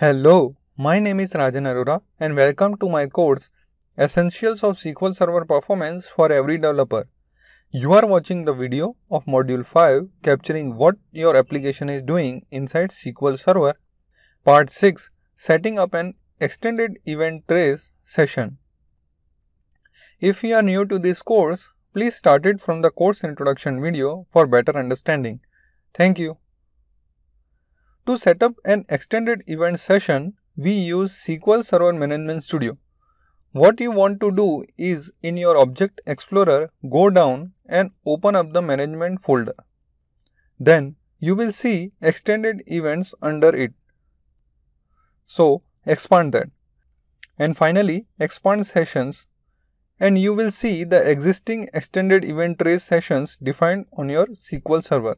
Hello, my name is Rajan Arora and welcome to my course Essentials of SQL Server Performance for Every Developer. You are watching the video of Module 5 Capturing What Your Application is Doing Inside SQL Server, Part 6 Setting up an Extended Event Trace session. If you are new to this course, please start it from the course introduction video for better understanding. Thank you. To set up an extended event session, we use SQL Server Management Studio. What you want to do is in your Object Explorer, go down and open up the management folder. Then you will see extended events under it. So expand that. And finally expand sessions and you will see the existing extended event trace sessions defined on your SQL server.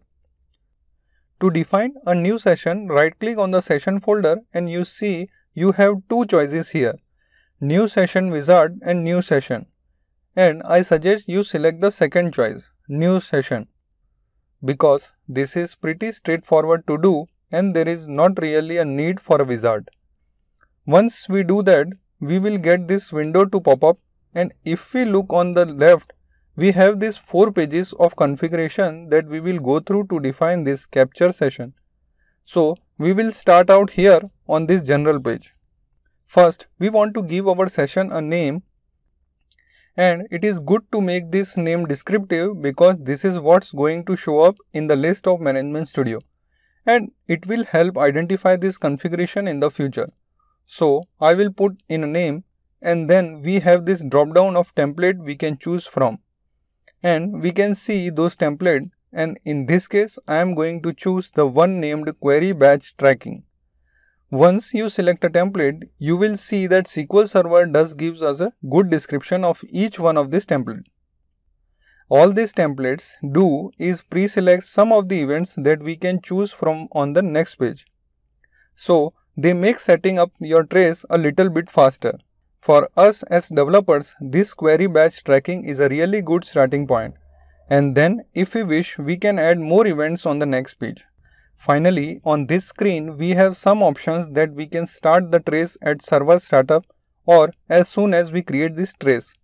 To define a new session, right click on the session folder and you see you have two choices here, new session wizard and new session. And I suggest you select the second choice, new session, because this is pretty straightforward to do and there is not really a need for a wizard. Once we do that, we will get this window to pop up and if we look on the left, we have these four pages of configuration that we will go through to define this capture session. So we will start out here on this general page. First, we want to give our session a name and it is good to make this name descriptive because this is what's going to show up in the list of Management Studio and it will help identify this configuration in the future. So I will put in a name and then we have this drop down of template we can choose from and we can see those template and in this case I am going to choose the one named query batch tracking. Once you select a template, you will see that SQL Server does gives us a good description of each one of this template. All these templates do is pre-select some of the events that we can choose from on the next page. So, they make setting up your trace a little bit faster. For us as developers, this query batch tracking is a really good starting point. And then, if we wish, we can add more events on the next page. Finally, on this screen, we have some options that we can start the trace at server startup or as soon as we create this trace.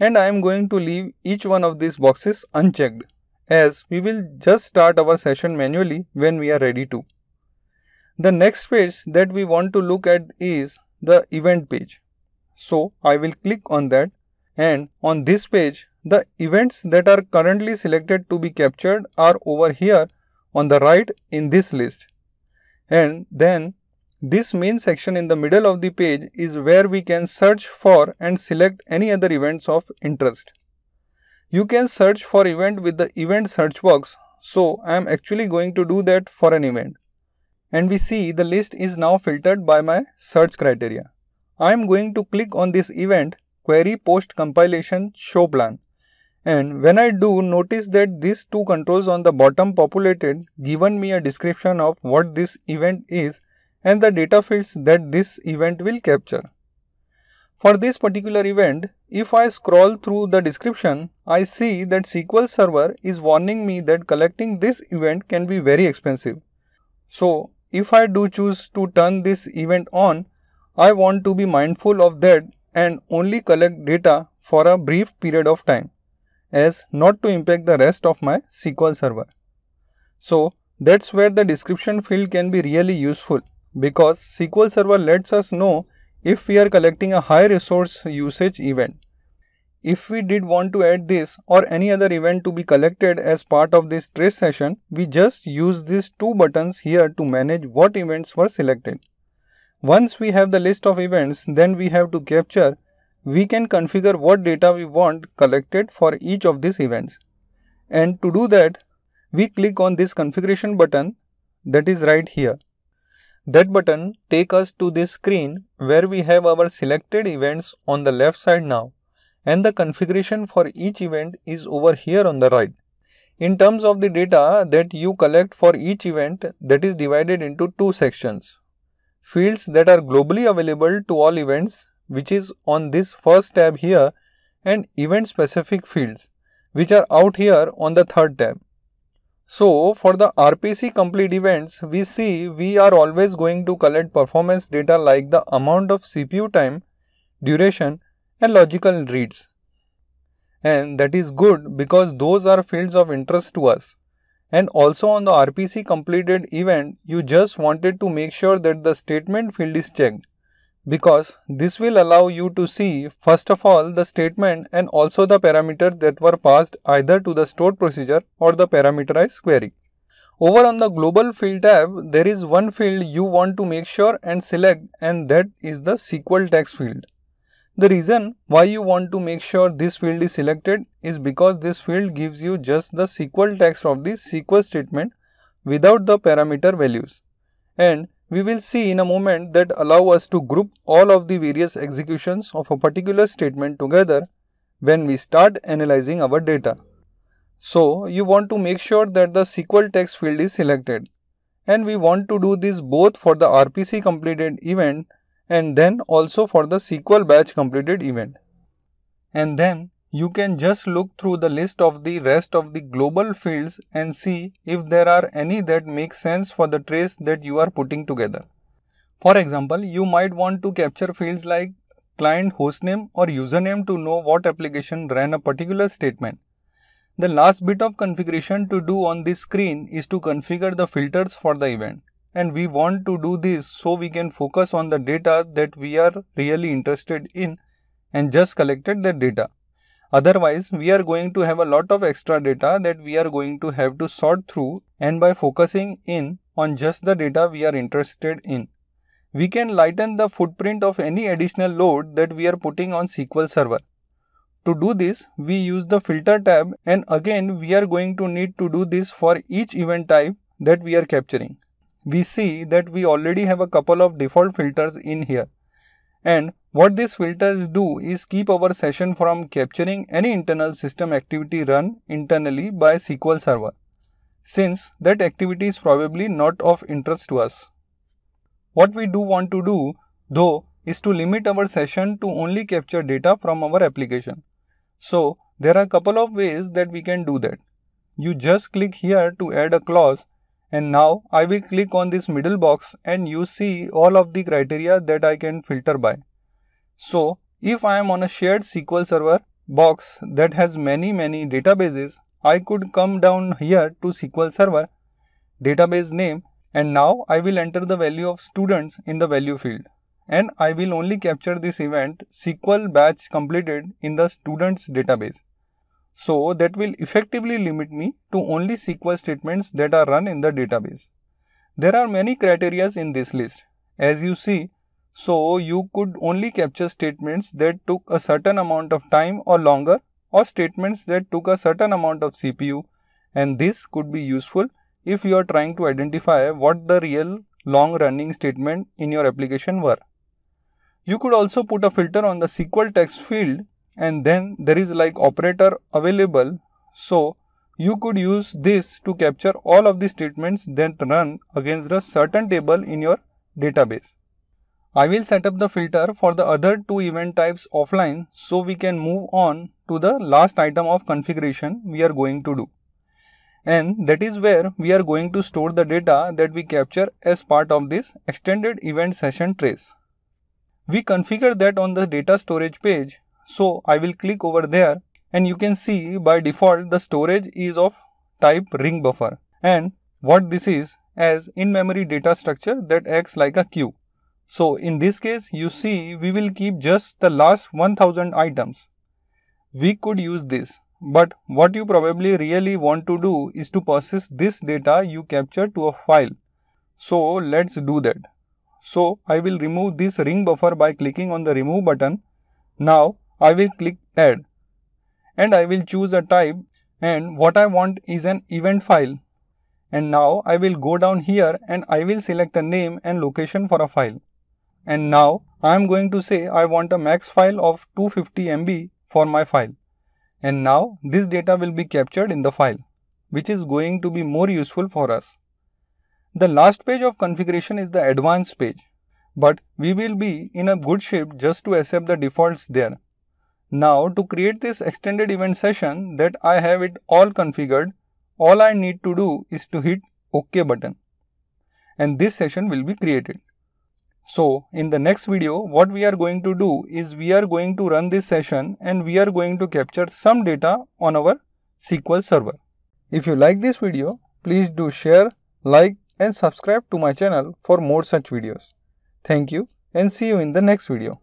And I am going to leave each one of these boxes unchecked as we will just start our session manually when we are ready to. The next page that we want to look at is the event page. So I will click on that and on this page the events that are currently selected to be captured are over here on the right in this list. And then this main section in the middle of the page is where we can search for and select any other events of interest. You can search for event with the event search box. So I am actually going to do that for an event. And we see the list is now filtered by my search criteria. I am going to click on this event query post compilation show plan and when I do notice that these two controls on the bottom populated given me a description of what this event is and the data fields that this event will capture. For this particular event, if I scroll through the description, I see that SQL Server is warning me that collecting this event can be very expensive. So, if I do choose to turn this event on, I want to be mindful of that and only collect data for a brief period of time as not to impact the rest of my SQL server. So that's where the description field can be really useful because SQL server lets us know if we are collecting a high resource usage event. If we did want to add this or any other event to be collected as part of this trace session, we just use these two buttons here to manage what events were selected. Once we have the list of events, then we have to capture, we can configure what data we want collected for each of these events. And to do that, we click on this configuration button that is right here. That button take us to this screen where we have our selected events on the left side now and the configuration for each event is over here on the right. In terms of the data that you collect for each event that is divided into two sections fields that are globally available to all events which is on this first tab here and event specific fields which are out here on the third tab. So for the RPC complete events we see we are always going to collect performance data like the amount of CPU time, duration and logical reads. And that is good because those are fields of interest to us and also on the RPC completed event, you just wanted to make sure that the statement field is checked because this will allow you to see first of all the statement and also the parameters that were passed either to the stored procedure or the parameterized query. Over on the global field tab, there is one field you want to make sure and select and that is the SQL text field. The reason why you want to make sure this field is selected is because this field gives you just the SQL text of the SQL statement without the parameter values. And we will see in a moment that allow us to group all of the various executions of a particular statement together when we start analyzing our data. So, you want to make sure that the SQL text field is selected and we want to do this both for the RPC completed event and then also for the SQL batch completed event. And then you can just look through the list of the rest of the global fields and see if there are any that make sense for the trace that you are putting together. For example, you might want to capture fields like client hostname or username to know what application ran a particular statement. The last bit of configuration to do on this screen is to configure the filters for the event and we want to do this so we can focus on the data that we are really interested in and just collected that data. Otherwise, we are going to have a lot of extra data that we are going to have to sort through and by focusing in on just the data we are interested in. We can lighten the footprint of any additional load that we are putting on SQL Server. To do this, we use the filter tab and again we are going to need to do this for each event type that we are capturing we see that we already have a couple of default filters in here. And what these filters do is keep our session from capturing any internal system activity run internally by SQL Server, since that activity is probably not of interest to us. What we do want to do, though, is to limit our session to only capture data from our application. So, there are a couple of ways that we can do that. You just click here to add a clause and now I will click on this middle box and you see all of the criteria that I can filter by. So if I am on a shared SQL server box that has many many databases, I could come down here to SQL server database name and now I will enter the value of students in the value field and I will only capture this event SQL batch completed in the students database. So that will effectively limit me to only SQL statements that are run in the database. There are many criterias in this list, as you see, so you could only capture statements that took a certain amount of time or longer or statements that took a certain amount of CPU and this could be useful if you are trying to identify what the real long running statement in your application were. You could also put a filter on the SQL text field and then there is like operator available. So you could use this to capture all of the statements that run against a certain table in your database. I will set up the filter for the other two event types offline so we can move on to the last item of configuration we are going to do. And that is where we are going to store the data that we capture as part of this extended event session trace. We configure that on the data storage page so I will click over there and you can see by default the storage is of type ring buffer and what this is as in-memory data structure that acts like a queue. So in this case you see we will keep just the last 1000 items. We could use this but what you probably really want to do is to process this data you capture to a file. So let's do that. So I will remove this ring buffer by clicking on the remove button. Now I will click add and I will choose a type and what I want is an event file. And now I will go down here and I will select a name and location for a file. And now I am going to say I want a max file of 250 MB for my file. And now this data will be captured in the file, which is going to be more useful for us. The last page of configuration is the advanced page, but we will be in a good shape just to accept the defaults there. Now to create this extended event session that I have it all configured, all I need to do is to hit OK button and this session will be created. So in the next video what we are going to do is we are going to run this session and we are going to capture some data on our SQL server. If you like this video please do share, like and subscribe to my channel for more such videos. Thank you and see you in the next video.